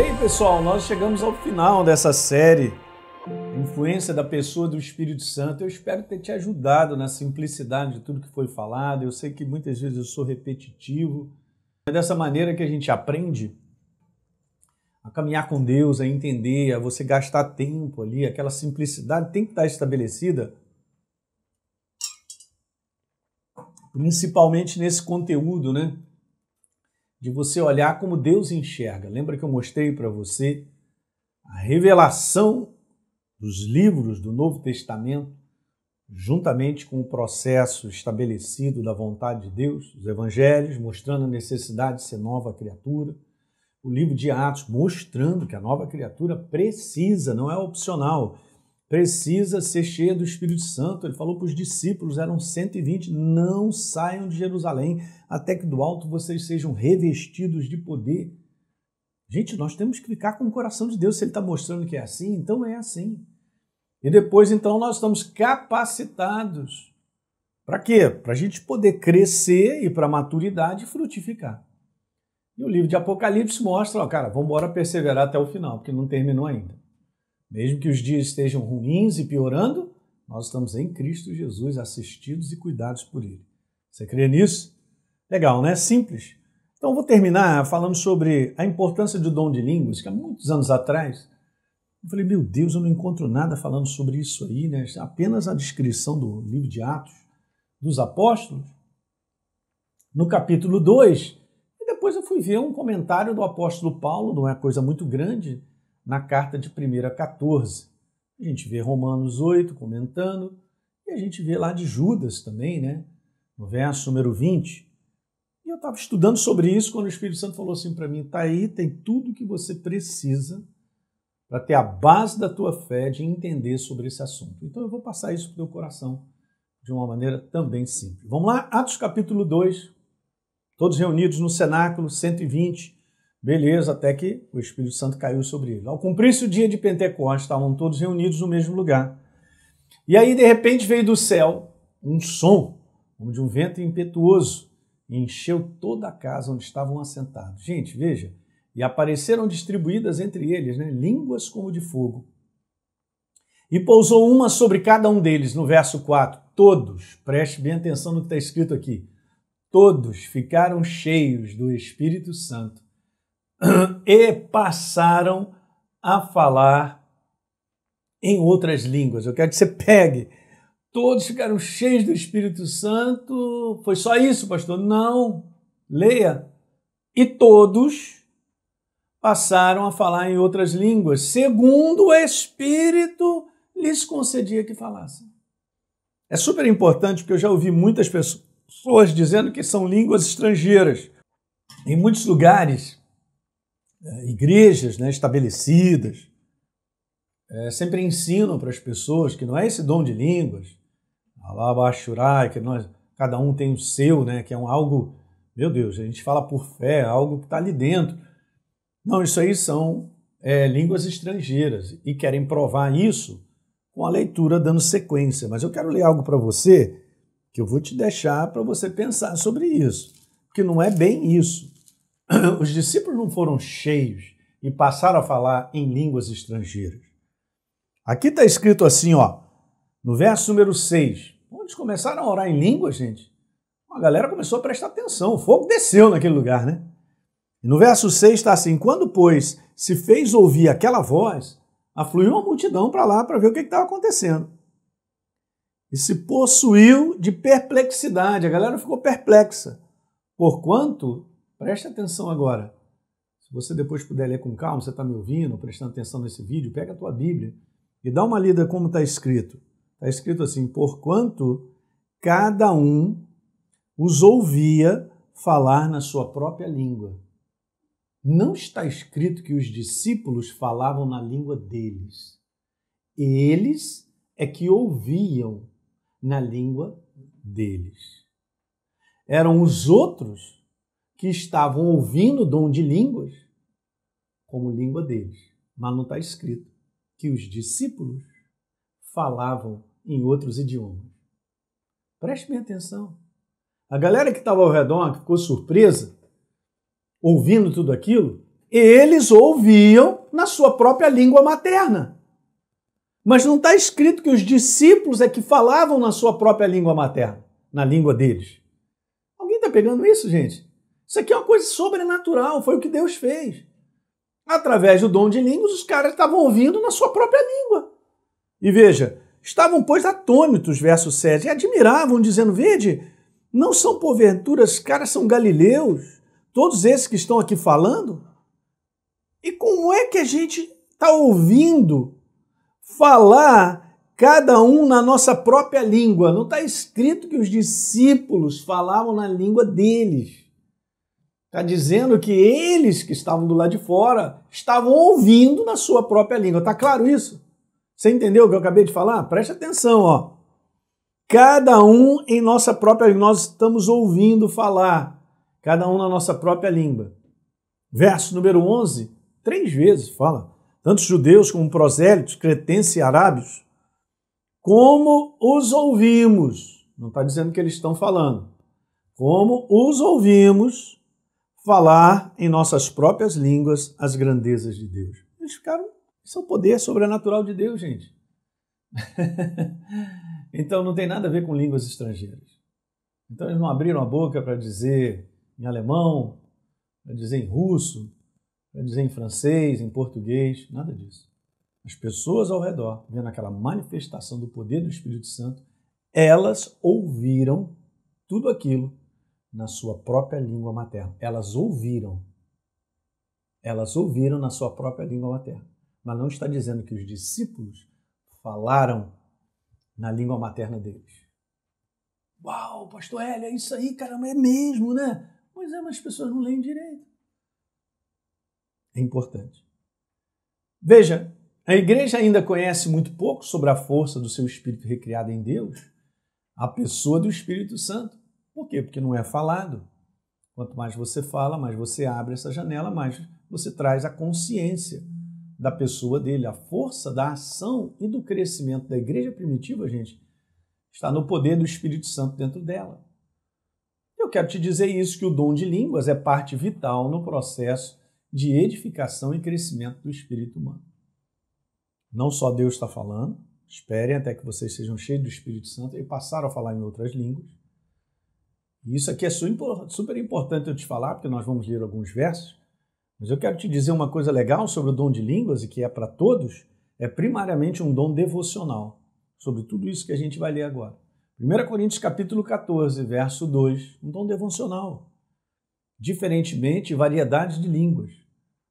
Ei, pessoal, nós chegamos ao final dessa série Influência da Pessoa do Espírito Santo. Eu espero ter te ajudado na simplicidade de tudo que foi falado. Eu sei que muitas vezes eu sou repetitivo, mas dessa maneira que a gente aprende a caminhar com Deus, a entender, a você gastar tempo ali, aquela simplicidade tem que estar estabelecida. Principalmente nesse conteúdo, né? de você olhar como Deus enxerga. Lembra que eu mostrei para você a revelação dos livros do Novo Testamento, juntamente com o processo estabelecido da vontade de Deus, os evangelhos, mostrando a necessidade de ser nova criatura, o livro de Atos mostrando que a nova criatura precisa, não é opcional, precisa ser cheia do Espírito Santo. Ele falou para os discípulos, eram 120, não saiam de Jerusalém até que do alto vocês sejam revestidos de poder. Gente, nós temos que ficar com o coração de Deus. Se Ele está mostrando que é assim, então é assim. E depois, então, nós estamos capacitados. Para quê? Para a gente poder crescer e para a maturidade frutificar. E o livro de Apocalipse mostra, ó, cara, vamos embora perseverar até o final, porque não terminou ainda. Mesmo que os dias estejam ruins e piorando, nós estamos em Cristo Jesus, assistidos e cuidados por Ele. Você crê nisso? Legal, né? Simples. Então vou terminar falando sobre a importância do dom de línguas, que há muitos anos atrás eu falei, meu Deus, eu não encontro nada falando sobre isso aí, né? Apenas a descrição do livro de Atos dos Apóstolos, no capítulo 2. E depois eu fui ver um comentário do apóstolo Paulo, não é coisa muito grande, na carta de 1 a 14. A gente vê Romanos 8 comentando, e a gente vê lá de Judas também, né? no verso número 20. E eu estava estudando sobre isso quando o Espírito Santo falou assim para mim: tá aí, tem tudo que você precisa para ter a base da tua fé de entender sobre esse assunto. Então eu vou passar isso para o teu coração de uma maneira também simples. Vamos lá, Atos capítulo 2, todos reunidos no cenáculo 120. Beleza, até que o Espírito Santo caiu sobre ele. Ao cumprir-se o dia de Pentecostes, estavam todos reunidos no mesmo lugar. E aí, de repente, veio do céu um som, como de um vento impetuoso, e encheu toda a casa onde estavam assentados. Gente, veja, e apareceram distribuídas entre eles né, línguas como de fogo. E pousou uma sobre cada um deles, no verso 4. Todos, preste bem atenção no que está escrito aqui, todos ficaram cheios do Espírito Santo e passaram a falar em outras línguas. Eu quero que você pegue. Todos ficaram cheios do Espírito Santo. Foi só isso, pastor? Não. Leia. E todos passaram a falar em outras línguas, segundo o Espírito lhes concedia que falassem. É super importante porque eu já ouvi muitas pessoas dizendo que são línguas estrangeiras. Em muitos lugares, é, igrejas né, estabelecidas é, sempre ensinam para as pessoas que não é esse dom de línguas, alabaxurai, que nós, cada um tem o seu, né, que é um algo, meu Deus, a gente fala por fé, é algo que está ali dentro. Não, isso aí são é, línguas estrangeiras e querem provar isso com a leitura dando sequência. Mas eu quero ler algo para você que eu vou te deixar para você pensar sobre isso, porque não é bem isso. os discípulos não foram cheios e passaram a falar em línguas estrangeiras. Aqui está escrito assim, ó, no verso número 6. Quando eles começaram a orar em línguas, gente, a galera começou a prestar atenção, o fogo desceu naquele lugar, né? E no verso 6 está assim: Quando, pois, se fez ouvir aquela voz, afluiu uma multidão para lá para ver o que estava acontecendo. E se possuiu de perplexidade, a galera ficou perplexa, porquanto Preste atenção agora. Se você depois puder ler com calma, você está me ouvindo, prestando atenção nesse vídeo, pega a tua Bíblia e dá uma lida como está escrito. Está escrito assim: Porquanto cada um os ouvia falar na sua própria língua. Não está escrito que os discípulos falavam na língua deles. Eles é que ouviam na língua deles. Eram os outros que estavam ouvindo o dom de línguas como língua deles. Mas não está escrito que os discípulos falavam em outros idiomas. Preste bem atenção. A galera que estava ao redor, que ficou surpresa, ouvindo tudo aquilo, eles ouviam na sua própria língua materna. Mas não está escrito que os discípulos é que falavam na sua própria língua materna, na língua deles. Alguém está pegando isso, gente? Isso aqui é uma coisa sobrenatural, foi o que Deus fez. Através do dom de línguas, os caras estavam ouvindo na sua própria língua. E veja, estavam, pois, atônitos, verso 7, e admiravam, dizendo: Vede, não são porventura, os caras são galileus, todos esses que estão aqui falando? E como é que a gente está ouvindo falar cada um na nossa própria língua? Não está escrito que os discípulos falavam na língua deles. Está dizendo que eles que estavam do lado de fora estavam ouvindo na sua própria língua. Está claro isso? Você entendeu o que eu acabei de falar? Preste atenção, ó. Cada um em nossa própria língua, nós estamos ouvindo falar, cada um na nossa própria língua. Verso número 11, três vezes fala: tanto judeus como prosélitos, cretenses e arábios, como os ouvimos, não está dizendo que eles estão falando, como os ouvimos, falar em nossas próprias línguas as grandezas de Deus. Eles ficaram. Isso é o poder sobrenatural de Deus, gente. então não tem nada a ver com línguas estrangeiras. Então eles não abriram a boca para dizer em alemão, para dizer em russo, para dizer em francês, em português, nada disso. As pessoas ao redor, vendo aquela manifestação do poder do Espírito Santo, elas ouviram tudo aquilo na sua própria língua materna. Elas ouviram. Elas ouviram na sua própria língua materna. Mas não está dizendo que os discípulos falaram na língua materna deles. Uau, pastor Hélio, é isso aí, caramba, é mesmo, né? Pois é, mas as pessoas não leem direito. É importante. Veja, a igreja ainda conhece muito pouco sobre a força do seu espírito recriado em Deus, a pessoa do Espírito Santo. Por quê? Porque não é falado. Quanto mais você fala, mais você abre essa janela, mais você traz a consciência da pessoa dele, a força da ação e do crescimento da igreja primitiva, gente, está no poder do Espírito Santo dentro dela. Eu quero te dizer isso que o dom de línguas é parte vital no processo de edificação e crescimento do espírito humano. Não só Deus está falando, esperem até que vocês sejam cheios do Espírito Santo e passaram a falar em outras línguas. Isso aqui é super importante eu te falar, porque nós vamos ler alguns versos, mas eu quero te dizer uma coisa legal sobre o dom de línguas, e que é para todos, é primariamente um dom devocional, sobre tudo isso que a gente vai ler agora. 1 Coríntios capítulo 14, verso 2, um dom devocional. Diferentemente, variedades de línguas.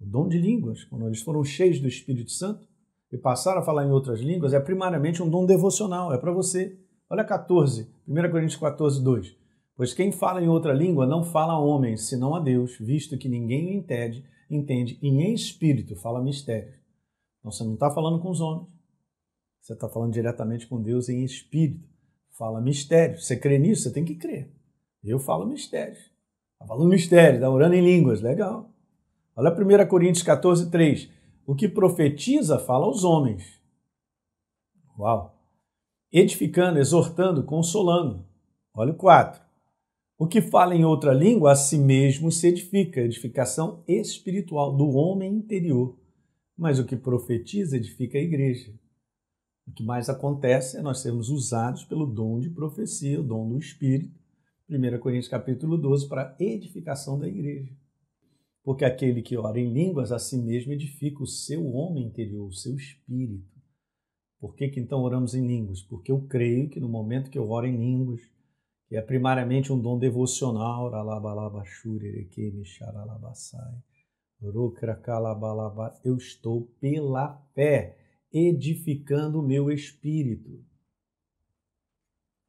O dom de línguas, quando eles foram cheios do Espírito Santo e passaram a falar em outras línguas, é primariamente um dom devocional, é para você. Olha 14, 1 Coríntios 14, 2. Pois quem fala em outra língua não fala a homens, senão a Deus, visto que ninguém o entende, entende, e em espírito fala mistérios. Então você não está falando com os homens, você está falando diretamente com Deus em espírito. Fala mistérios. Você crê nisso? Você tem que crer. Eu falo mistérios. Está falando mistérios, está orando em línguas, legal. Olha 1 Coríntios 14, 3. O que profetiza fala aos homens. Uau! Edificando, exortando, consolando. Olha o 4 o que fala em outra língua a si mesmo se edifica, edificação espiritual do homem interior. Mas o que profetiza edifica a igreja. O que mais acontece é nós sermos usados pelo dom de profecia, o dom do Espírito, 1 Coríntios capítulo 12, para edificação da igreja. Porque aquele que ora em línguas a si mesmo edifica o seu homem interior, o seu espírito. Por que, que então oramos em línguas? Porque eu creio que no momento que eu oro em línguas, que é primariamente um dom devocional, eu estou pela fé edificando o meu espírito.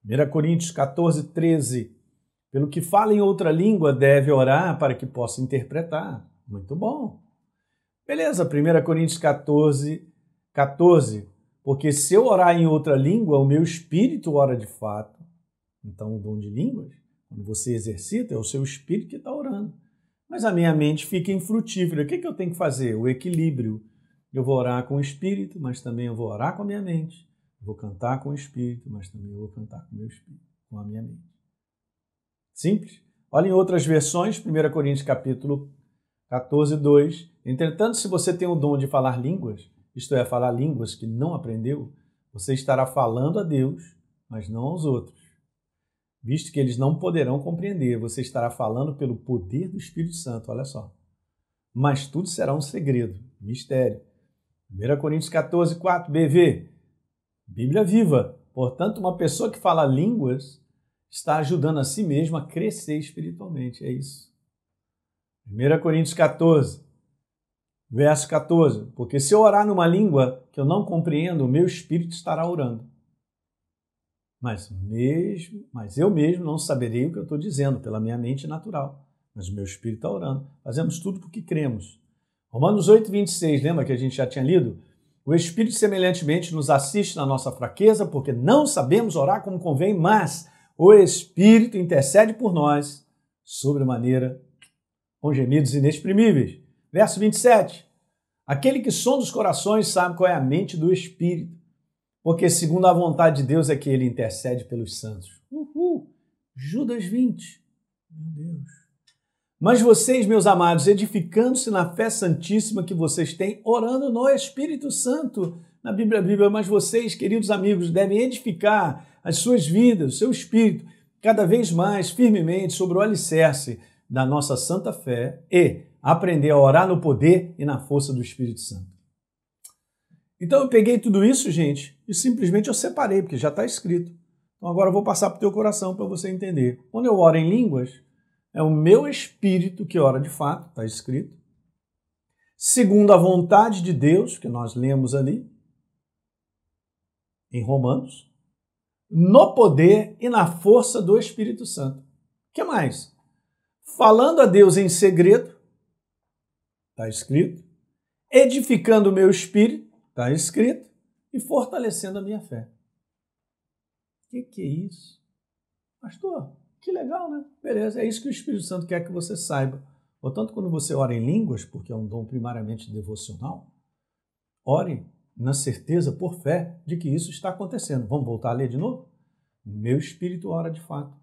1 Coríntios 14, 13. Pelo que fala em outra língua, deve orar para que possa interpretar. Muito bom. Beleza, 1 Coríntios 14, 14. Porque se eu orar em outra língua, o meu espírito ora de fato então, o dom de línguas, quando você exercita, é o seu espírito que está orando. Mas a minha mente fica infrutífera. O que, que eu tenho que fazer? O equilíbrio. Eu vou orar com o espírito, mas também eu vou orar com a minha mente. Eu vou cantar com o espírito, mas também eu vou cantar com, o meu espírito, com a minha mente. Simples. Olha em outras versões, 1 Coríntios capítulo 14, 2. Entretanto, se você tem o dom de falar línguas, isto é, falar línguas que não aprendeu, você estará falando a Deus, mas não aos outros visto que eles não poderão compreender. Você estará falando pelo poder do Espírito Santo, olha só. Mas tudo será um segredo, mistério. 1 Coríntios 14, 4, BV. Bíblia viva. Portanto, uma pessoa que fala línguas está ajudando a si mesma a crescer espiritualmente. É isso. 1 Coríntios 14, verso 14. Porque se eu orar numa língua que eu não compreendo, o meu espírito estará orando mas mesmo, mas eu mesmo não saberei o que eu estou dizendo pela minha mente natural, mas o meu espírito está orando. Fazemos tudo porque cremos. Romanos 8, 26, lembra que a gente já tinha lido? O Espírito semelhantemente nos assiste na nossa fraqueza, porque não sabemos orar como convém, mas o Espírito intercede por nós sobre maneira com gemidos inexprimíveis. Verso 27. Aquele que sonda os corações sabe qual é a mente do Espírito porque segundo a vontade de Deus é que ele intercede pelos santos. Uhul! Judas 20. Meu Deus. Mas vocês, meus amados, edificando-se na fé santíssima que vocês têm, orando no Espírito Santo, na Bíblia Bíblia, mas vocês, queridos amigos, devem edificar as suas vidas, o seu espírito, cada vez mais firmemente sobre o alicerce da nossa santa fé e aprender a orar no poder e na força do Espírito Santo. Então eu peguei tudo isso, gente, e simplesmente eu separei, porque já está escrito. Então agora eu vou passar para o teu coração para você entender. Quando eu oro em línguas, é o meu espírito que ora de fato, está escrito. Segundo a vontade de Deus, que nós lemos ali, em Romanos, no poder e na força do Espírito Santo. O que mais? Falando a Deus em segredo, está escrito, edificando o meu espírito, está escrito, e fortalecendo a minha fé. O que, que é isso? Pastor, que legal, né? Beleza, é isso que o Espírito Santo quer que você saiba. Portanto, quando você ora em línguas, porque é um dom primariamente devocional, ore na certeza, por fé, de que isso está acontecendo. Vamos voltar a ler de novo? Meu espírito ora de fato,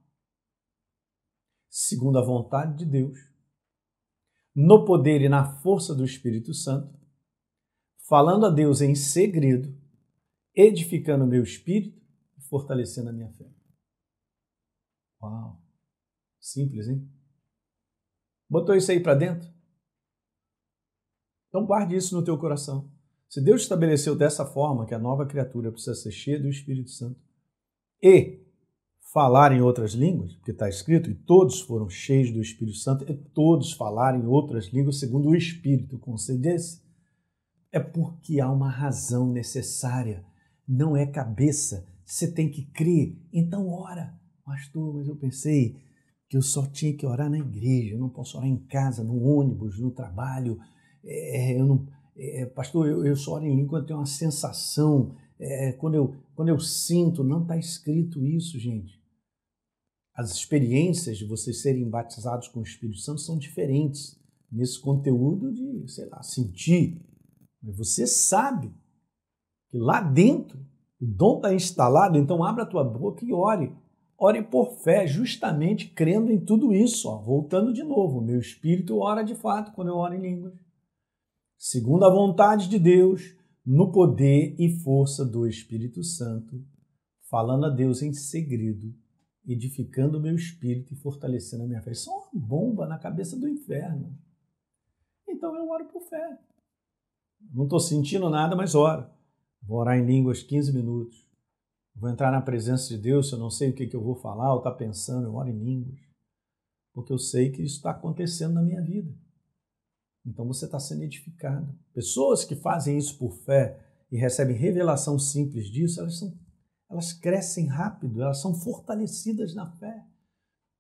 segundo a vontade de Deus, no poder e na força do Espírito Santo, falando a Deus em segredo, edificando o meu espírito e fortalecendo a minha fé. Uau! Simples, hein? Botou isso aí para dentro? Então guarde isso no teu coração. Se Deus estabeleceu dessa forma que a nova criatura precisa ser cheia do Espírito Santo e falar em outras línguas, porque está escrito, e todos foram cheios do Espírito Santo, e todos falaram em outras línguas segundo o Espírito concedesse, é porque há uma razão necessária. Não é cabeça. Você tem que crer. Então ora. Pastor, mas eu pensei que eu só tinha que orar na igreja. Eu não posso orar em casa, no ônibus, no trabalho. É, é eu não, é, é, pastor, eu, eu só oro em língua quando tenho uma sensação. É, é, quando, eu, quando eu sinto. Não está escrito isso, gente. As experiências de vocês serem batizados com o Espírito Santo são diferentes nesse conteúdo de, sei lá, sentir mas você sabe que lá dentro o dom está instalado, então abra a tua boca e ore. Ore por fé, justamente crendo em tudo isso. Ó. Voltando de novo, meu espírito ora de fato quando eu oro em línguas. Segundo a vontade de Deus, no poder e força do Espírito Santo, falando a Deus em segredo, edificando o meu espírito e fortalecendo a minha fé. Isso é uma bomba na cabeça do inferno. Então eu oro por fé. Não estou sentindo nada, mas ora. Vou orar em línguas 15 minutos. Vou entrar na presença de Deus, eu não sei o que, que eu vou falar ou está pensando, eu oro em línguas. Porque eu sei que isso está acontecendo na minha vida. Então você está sendo edificado. Pessoas que fazem isso por fé e recebem revelação simples disso, elas, são, elas crescem rápido, elas são fortalecidas na fé.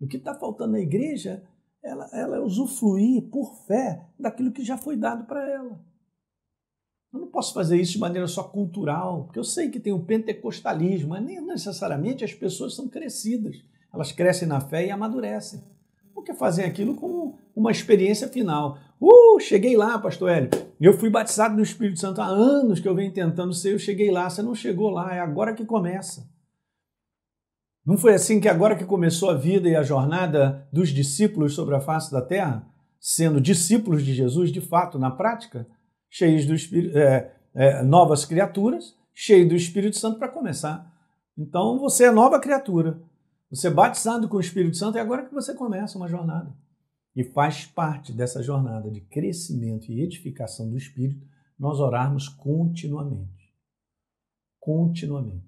O que está faltando na igreja ela, ela usufruir por fé daquilo que já foi dado para ela. Eu não posso fazer isso de maneira só cultural, porque eu sei que tem o pentecostalismo, mas nem necessariamente as pessoas são crescidas. Elas crescem na fé e amadurecem. que fazem aquilo como uma experiência final. Uh, cheguei lá, pastor Hélio. Eu fui batizado no Espírito Santo há anos que eu venho tentando ser, eu cheguei lá, você não chegou lá, é agora que começa. Não foi assim que agora que começou a vida e a jornada dos discípulos sobre a face da terra, sendo discípulos de Jesus de fato na prática? cheios do Espírito, é, é, novas criaturas, cheios do Espírito Santo para começar. Então você é nova criatura. Você é batizado com o Espírito Santo é agora que você começa uma jornada. E faz parte dessa jornada de crescimento e edificação do Espírito nós orarmos continuamente. Continuamente.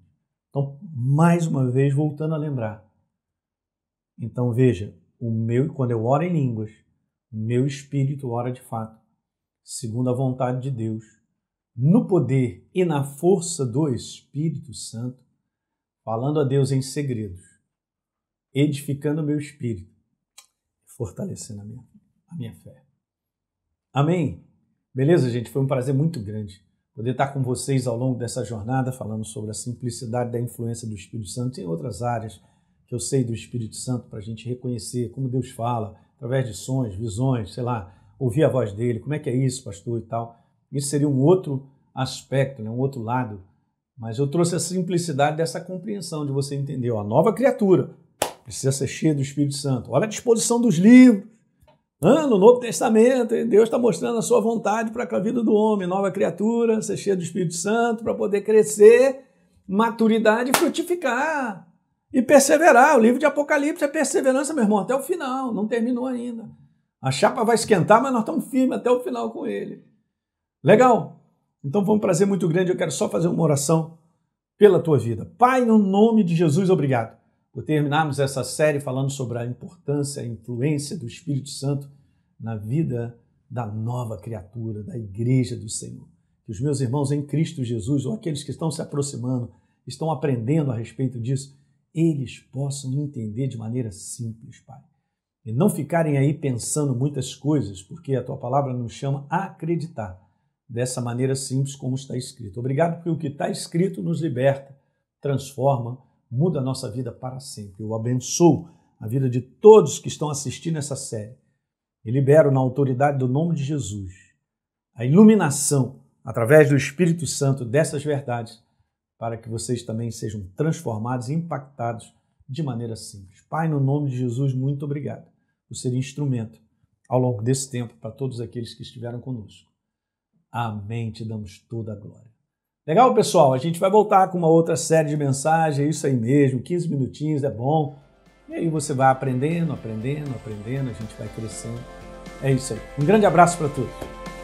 Então, mais uma vez, voltando a lembrar. Então, veja, o meu, quando eu oro em línguas, o meu espírito ora de fato segundo a vontade de Deus, no poder e na força do Espírito Santo, falando a Deus em segredos, edificando o meu espírito, fortalecendo a minha, a minha fé. Amém? Beleza, gente? Foi um prazer muito grande poder estar com vocês ao longo dessa jornada, falando sobre a simplicidade da influência do Espírito Santo em outras áreas que eu sei do Espírito Santo, para a gente reconhecer como Deus fala, através de sonhos, visões, sei lá, ouvir a voz dele, como é que é isso, pastor e tal. Isso seria um outro aspecto, né? um outro lado. Mas eu trouxe a simplicidade dessa compreensão, de você entender. a nova criatura precisa ser cheia do Espírito Santo. Olha a disposição dos livros. Ah, no Novo Testamento, Deus está mostrando a sua vontade para a vida do homem, nova criatura, ser cheia do Espírito Santo, para poder crescer, maturidade e frutificar. E perseverar. O livro de Apocalipse é perseverança, meu irmão, até o final, não terminou ainda. A chapa vai esquentar, mas nós estamos firmes até o final com ele. Legal? Então foi um prazer muito grande. Eu quero só fazer uma oração pela tua vida. Pai, no nome de Jesus, obrigado por terminarmos essa série falando sobre a importância, a influência do Espírito Santo na vida da nova criatura, da igreja do Senhor. Que os meus irmãos em Cristo Jesus, ou aqueles que estão se aproximando, estão aprendendo a respeito disso, eles possam entender de maneira simples, Pai e não ficarem aí pensando muitas coisas, porque a tua palavra nos chama a acreditar dessa maneira simples como está escrito. Obrigado porque o que está escrito nos liberta, transforma, muda a nossa vida para sempre. Eu abençoo a vida de todos que estão assistindo essa série e libero na autoridade do nome de Jesus a iluminação através do Espírito Santo dessas verdades para que vocês também sejam transformados e impactados de maneira simples. Pai, no nome de Jesus, muito obrigado por ser instrumento ao longo desse tempo para todos aqueles que estiveram conosco. Amém, te damos toda a glória. Legal, pessoal? A gente vai voltar com uma outra série de mensagens, é isso aí mesmo, 15 minutinhos é bom. E aí você vai aprendendo, aprendendo, aprendendo, a gente vai crescendo. É isso aí. Um grande abraço para todos.